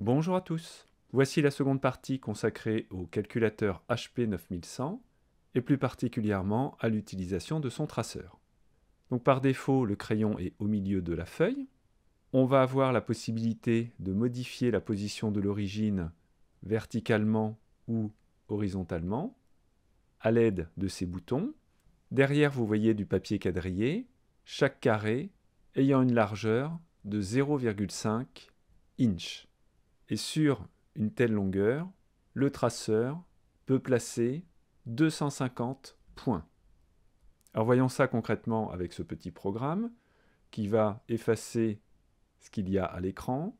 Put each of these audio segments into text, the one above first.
Bonjour à tous. Voici la seconde partie consacrée au calculateur HP 9100 et plus particulièrement à l'utilisation de son traceur. Donc par défaut, le crayon est au milieu de la feuille. On va avoir la possibilité de modifier la position de l'origine verticalement ou horizontalement à l'aide de ces boutons. Derrière, vous voyez du papier quadrillé, chaque carré ayant une largeur de 0,5 inch. Et sur une telle longueur, le traceur peut placer 250 points. Alors voyons ça concrètement avec ce petit programme qui va effacer ce qu'il y a à l'écran.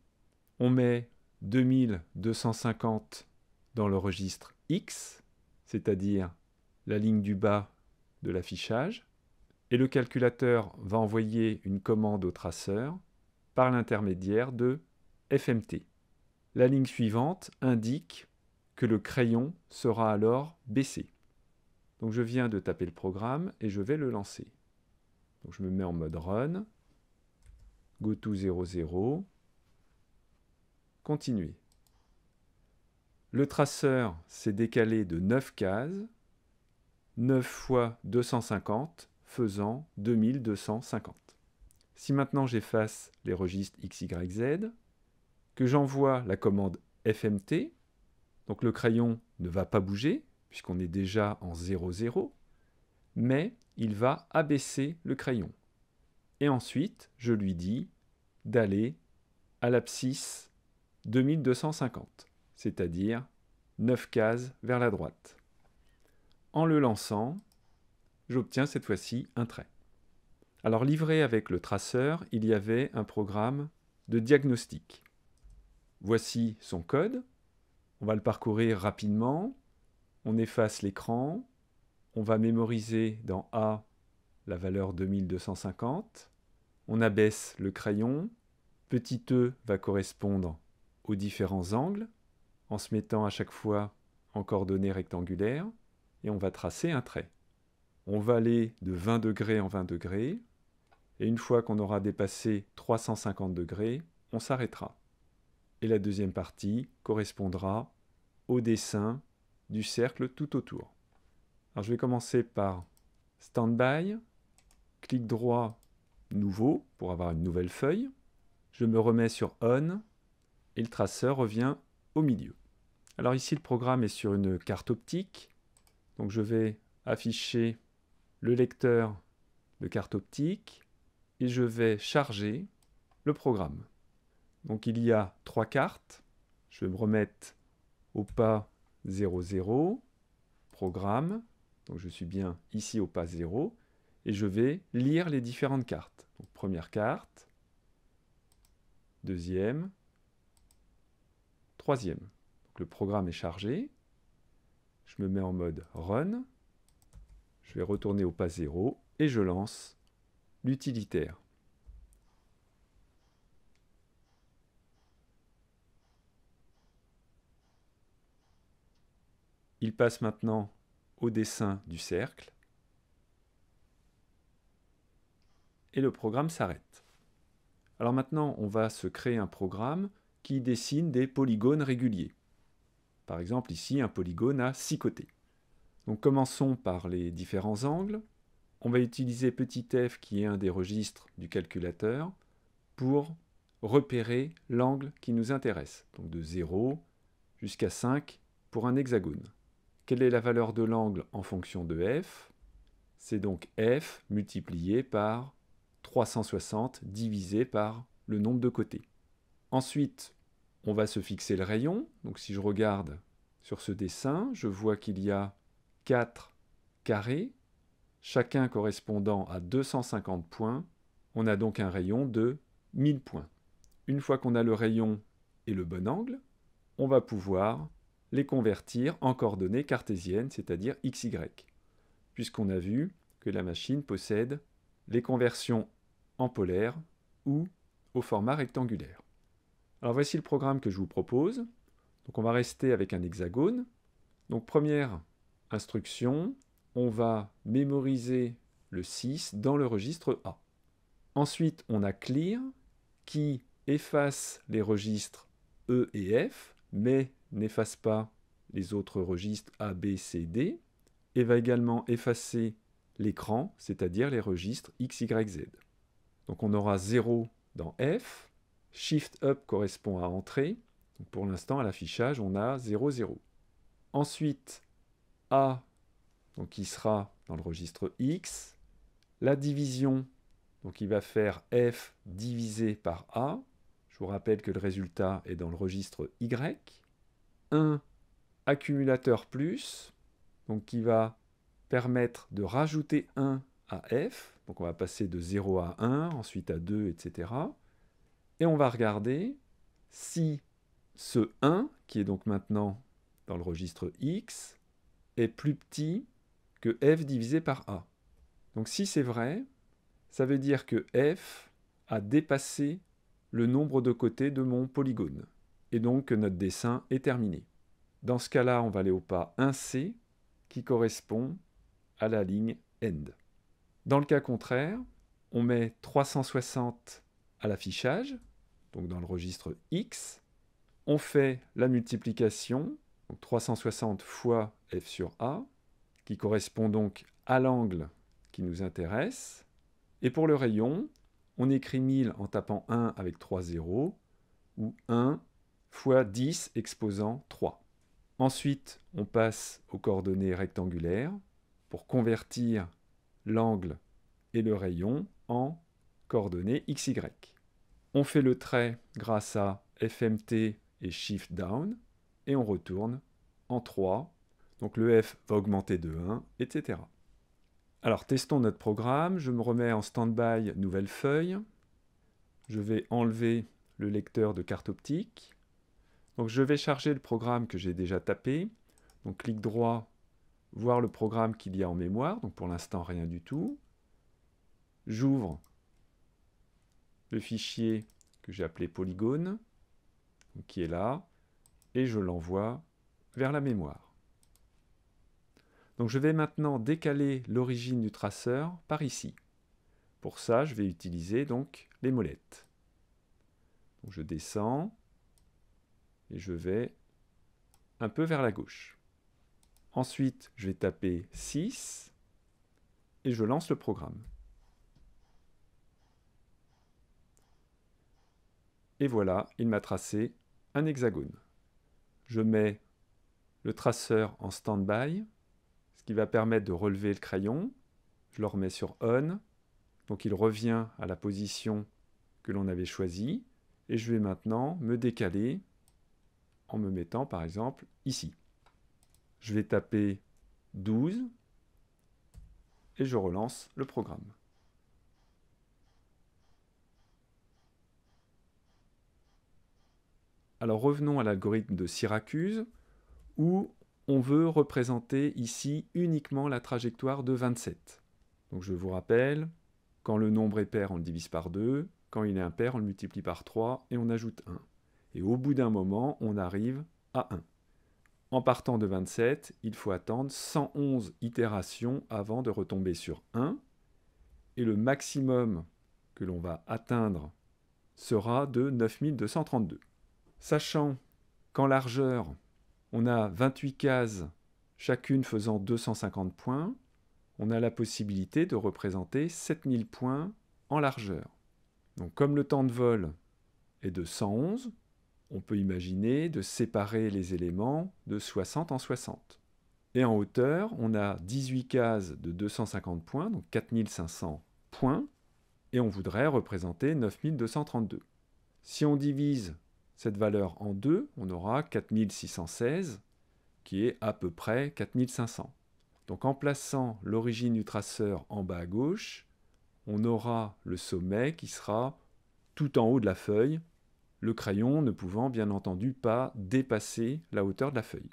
On met 2250 dans le registre X, c'est-à-dire la ligne du bas de l'affichage, et le calculateur va envoyer une commande au traceur par l'intermédiaire de FMT. La ligne suivante indique que le crayon sera alors baissé. Donc je viens de taper le programme et je vais le lancer. Donc je me mets en mode Run, Go to 00, Continuer. Le traceur s'est décalé de 9 cases, 9 fois 250, faisant 2250. Si maintenant j'efface les registres XYZ que j'envoie la commande FMT, donc le crayon ne va pas bouger, puisqu'on est déjà en 0,0 mais il va abaisser le crayon. Et ensuite, je lui dis d'aller à l'abscisse 2250, c'est-à-dire 9 cases vers la droite. En le lançant, j'obtiens cette fois-ci un trait. Alors livré avec le traceur, il y avait un programme de diagnostic. Voici son code. On va le parcourir rapidement. On efface l'écran. On va mémoriser dans A la valeur 2250. On abaisse le crayon. Petit e va correspondre aux différents angles en se mettant à chaque fois en coordonnées rectangulaires et on va tracer un trait. On va aller de 20 degrés en 20 degrés et une fois qu'on aura dépassé 350 degrés, on s'arrêtera et la deuxième partie correspondra au dessin du cercle tout autour. Alors je vais commencer par Standby, clic droit Nouveau pour avoir une nouvelle feuille. Je me remets sur On et le traceur revient au milieu. Alors ici le programme est sur une carte optique. Donc je vais afficher le lecteur de carte optique et je vais charger le programme. Donc il y a trois cartes. Je vais me remettre au pas 00 programme. Donc je suis bien ici au pas 0. Et je vais lire les différentes cartes. première carte, deuxième, troisième. le programme est chargé. Je me mets en mode Run. Je vais retourner au pas 0 et je lance l'utilitaire. Il passe maintenant au dessin du cercle. Et le programme s'arrête. Alors maintenant, on va se créer un programme qui dessine des polygones réguliers. Par exemple, ici, un polygone à six côtés. Donc commençons par les différents angles. On va utiliser petit f qui est un des registres du calculateur pour repérer l'angle qui nous intéresse, donc de 0 jusqu'à 5 pour un hexagone. Quelle est la valeur de l'angle en fonction de f C'est donc f multiplié par 360 divisé par le nombre de côtés. Ensuite, on va se fixer le rayon. Donc si je regarde sur ce dessin, je vois qu'il y a 4 carrés, chacun correspondant à 250 points. On a donc un rayon de 1000 points. Une fois qu'on a le rayon et le bon angle, on va pouvoir les convertir en coordonnées cartésiennes, c'est-à-dire xy, puisqu'on a vu que la machine possède les conversions en polaire ou au format rectangulaire. Alors voici le programme que je vous propose. Donc on va rester avec un hexagone. Donc première instruction, on va mémoriser le 6 dans le registre A. Ensuite, on a clear qui efface les registres E et F, mais n'efface pas les autres registres A, B, C, D, et va également effacer l'écran, c'est-à-dire les registres X, Y, Z. Donc on aura 0 dans F, Shift Up correspond à entrée, pour l'instant à l'affichage on a 0, 0. Ensuite, A, donc qui sera dans le registre X, la division, donc il va faire F divisé par A, je vous rappelle que le résultat est dans le registre Y, un accumulateur plus, donc qui va permettre de rajouter 1 à f, donc on va passer de 0 à 1, ensuite à 2, etc. Et on va regarder si ce 1, qui est donc maintenant dans le registre x, est plus petit que f divisé par a. Donc si c'est vrai, ça veut dire que f a dépassé le nombre de côtés de mon polygone et donc notre dessin est terminé. Dans ce cas-là, on va aller au pas 1C qui correspond à la ligne End. Dans le cas contraire, on met 360 à l'affichage, donc dans le registre X. On fait la multiplication, donc 360 fois f sur a, qui correspond donc à l'angle qui nous intéresse. Et pour le rayon, on écrit 1000 en tapant 1 avec 3 zéros, ou 1 fois 10 exposant 3. Ensuite, on passe aux coordonnées rectangulaires pour convertir l'angle et le rayon en coordonnées xy. On fait le trait grâce à FMT et Shift Down et on retourne en 3. Donc le F va augmenter de 1, etc. Alors testons notre programme. Je me remets en standby, nouvelle feuille. Je vais enlever le lecteur de carte optique je vais charger le programme que j'ai déjà tapé. Donc clic droit, voir le programme qu'il y a en mémoire. Donc pour l'instant rien du tout. J'ouvre le fichier que j'ai appelé polygone, qui est là, et je l'envoie vers la mémoire. Donc je vais maintenant décaler l'origine du traceur par ici. Pour ça, je vais utiliser donc les molettes. je descends, et je vais un peu vers la gauche. Ensuite, je vais taper 6 et je lance le programme. Et voilà, il m'a tracé un hexagone. Je mets le traceur en standby, ce qui va permettre de relever le crayon. Je le remets sur on, donc il revient à la position que l'on avait choisie. Et je vais maintenant me décaler en me mettant par exemple ici. Je vais taper 12 et je relance le programme. Alors revenons à l'algorithme de Syracuse où on veut représenter ici uniquement la trajectoire de 27. Donc je vous rappelle, quand le nombre est pair, on le divise par 2, quand il est impair, on le multiplie par 3 et on ajoute 1. Et au bout d'un moment, on arrive à 1. En partant de 27, il faut attendre 111 itérations avant de retomber sur 1. Et le maximum que l'on va atteindre sera de 9232. Sachant qu'en largeur, on a 28 cases, chacune faisant 250 points, on a la possibilité de représenter 7000 points en largeur. Donc comme le temps de vol est de 111, on peut imaginer de séparer les éléments de 60 en 60. Et en hauteur, on a 18 cases de 250 points, donc 4500 points, et on voudrait représenter 9232. Si on divise cette valeur en deux, on aura 4616, qui est à peu près 4500. Donc en plaçant l'origine du traceur en bas à gauche, on aura le sommet qui sera tout en haut de la feuille, le crayon ne pouvant bien entendu pas dépasser la hauteur de la feuille.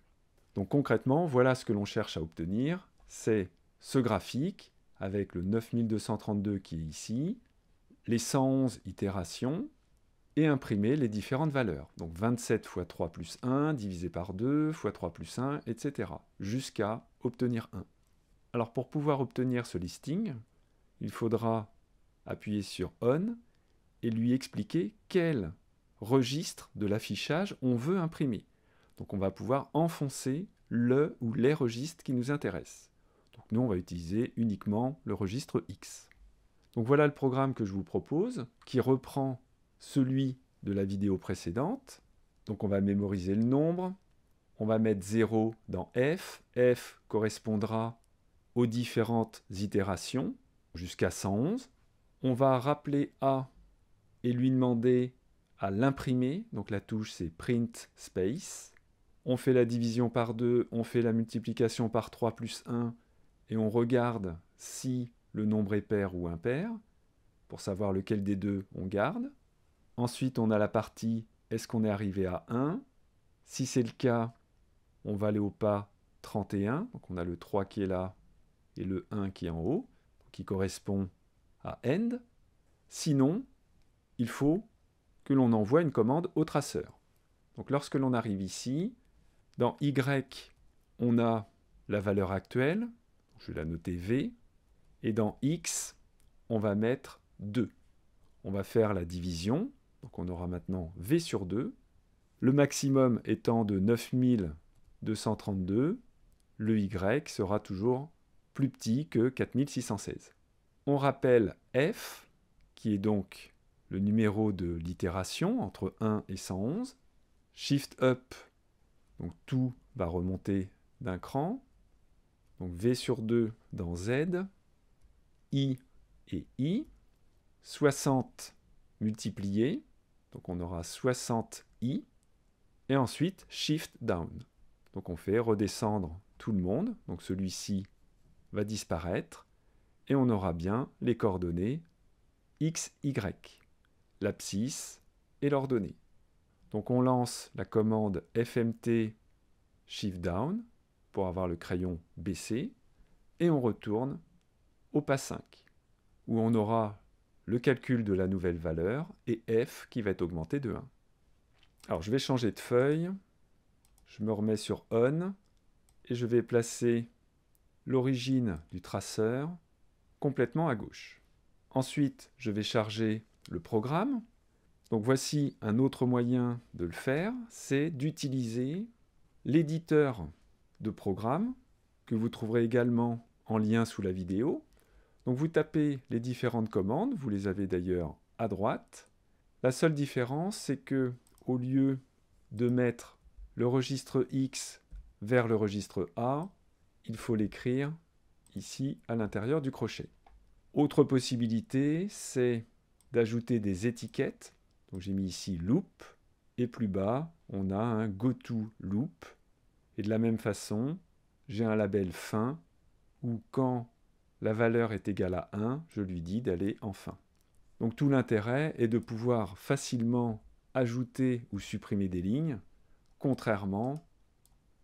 Donc concrètement, voilà ce que l'on cherche à obtenir, c'est ce graphique avec le 9232 qui est ici, les 111 itérations, et imprimer les différentes valeurs. Donc 27 x 3 plus 1, divisé par 2, x 3 plus 1, etc. Jusqu'à obtenir 1. Alors pour pouvoir obtenir ce listing, il faudra appuyer sur On et lui expliquer quel registre de l'affichage on veut imprimer. Donc on va pouvoir enfoncer le ou les registres qui nous intéressent. Donc nous, on va utiliser uniquement le registre X. Donc voilà le programme que je vous propose, qui reprend celui de la vidéo précédente. Donc on va mémoriser le nombre, on va mettre 0 dans F, F correspondra aux différentes itérations, jusqu'à 111. On va rappeler A et lui demander à l'imprimer. Donc la touche c'est print space. On fait la division par 2, on fait la multiplication par 3 plus 1 et on regarde si le nombre est pair ou impair pour savoir lequel des deux on garde. Ensuite, on a la partie est-ce qu'on est arrivé à 1 Si c'est le cas, on va aller au pas 31. Donc on a le 3 qui est là et le 1 qui est en haut, qui correspond à end. Sinon, il faut que l'on envoie une commande au traceur. Donc lorsque l'on arrive ici, dans Y, on a la valeur actuelle, je vais la noter V, et dans X, on va mettre 2. On va faire la division, donc on aura maintenant V sur 2, le maximum étant de 9232, le Y sera toujours plus petit que 4616. On rappelle F, qui est donc le numéro de l'itération entre 1 et 111. Shift up, donc tout va remonter d'un cran. Donc V sur 2 dans Z, I et I. 60 multiplié, donc on aura 60 I. Et ensuite Shift down. Donc on fait redescendre tout le monde, donc celui-ci va disparaître. Et on aura bien les coordonnées x, y l'abscisse et l'ordonnée. Donc on lance la commande fmt shift down pour avoir le crayon baissé et on retourne au pas 5 où on aura le calcul de la nouvelle valeur et f qui va être augmenté de 1. Alors je vais changer de feuille, je me remets sur on et je vais placer l'origine du traceur complètement à gauche. Ensuite, je vais charger le programme. Donc voici un autre moyen de le faire, c'est d'utiliser l'éditeur de programme que vous trouverez également en lien sous la vidéo. Donc vous tapez les différentes commandes, vous les avez d'ailleurs à droite. La seule différence, c'est que au lieu de mettre le registre X vers le registre A, il faut l'écrire ici à l'intérieur du crochet. Autre possibilité, c'est ajouter des étiquettes. Donc j'ai mis ici loop et plus bas, on a un go to loop. Et de la même façon, j'ai un label fin où quand la valeur est égale à 1, je lui dis d'aller en fin. Donc tout l'intérêt est de pouvoir facilement ajouter ou supprimer des lignes, contrairement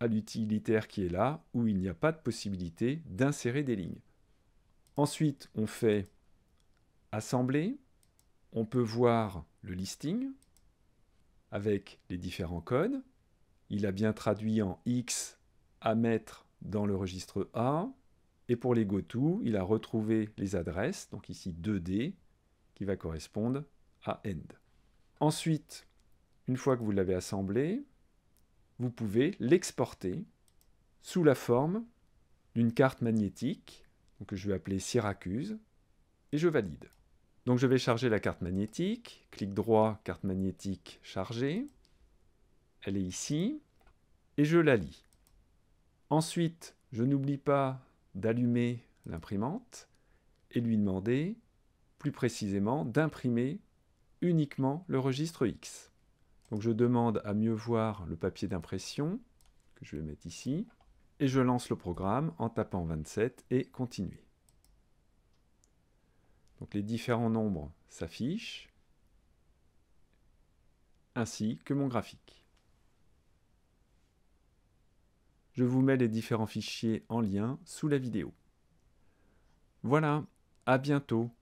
à l'utilitaire qui est là, où il n'y a pas de possibilité d'insérer des lignes. Ensuite, on fait assembler, on peut voir le listing avec les différents codes. Il a bien traduit en X à mettre dans le registre A. Et pour les GoTo, il a retrouvé les adresses, donc ici 2D, qui va correspondre à End. Ensuite, une fois que vous l'avez assemblé, vous pouvez l'exporter sous la forme d'une carte magnétique, que je vais appeler Syracuse, et je valide. Donc je vais charger la carte magnétique. Clic droit, carte magnétique chargée. Elle est ici. Et je la lis. Ensuite, je n'oublie pas d'allumer l'imprimante et lui demander plus précisément d'imprimer uniquement le registre X. Donc je demande à mieux voir le papier d'impression que je vais mettre ici et je lance le programme en tapant 27 et continuer. Donc les différents nombres s'affichent, ainsi que mon graphique. Je vous mets les différents fichiers en lien sous la vidéo. Voilà, à bientôt